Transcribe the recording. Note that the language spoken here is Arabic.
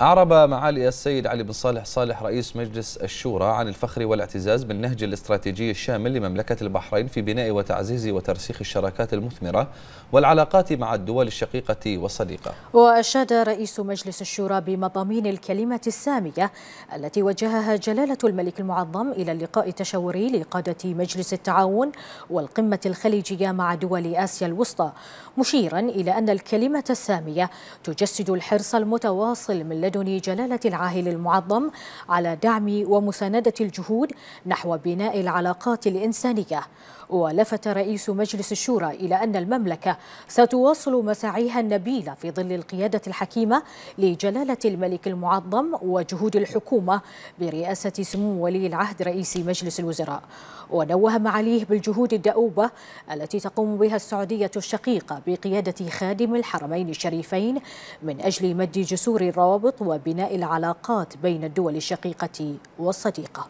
أعرب معالي السيد علي بن صالح صالح رئيس مجلس الشورى عن الفخر والاعتزاز بالنهج الاستراتيجي الشامل لمملكة البحرين في بناء وتعزيز وترسيخ الشراكات المثمرة والعلاقات مع الدول الشقيقة والصديقة وأشاد رئيس مجلس الشورى بمضامين الكلمة السامية التي وجهها جلالة الملك المعظم إلى اللقاء التشاوري لقادة مجلس التعاون والقمة الخليجية مع دول آسيا الوسطى مشيرا إلى أن الكلمة السامية تجسد الحرص المتواصل من لدن جلالة العاهل المعظم على دعم ومساندة الجهود نحو بناء العلاقات الإنسانية ولفت رئيس مجلس الشورى إلى أن المملكة ستواصل مساعيها النبيلة في ظل القيادة الحكيمة لجلالة الملك المعظم وجهود الحكومة برئاسة سمو ولي العهد رئيس مجلس الوزراء ونوه معاليه بالجهود الدؤوبة التي تقوم بها السعودية الشقيقة بقيادة خادم الحرمين الشريفين من أجل مد جسور الروابط وبناء العلاقات بين الدول الشقيقة والصديقة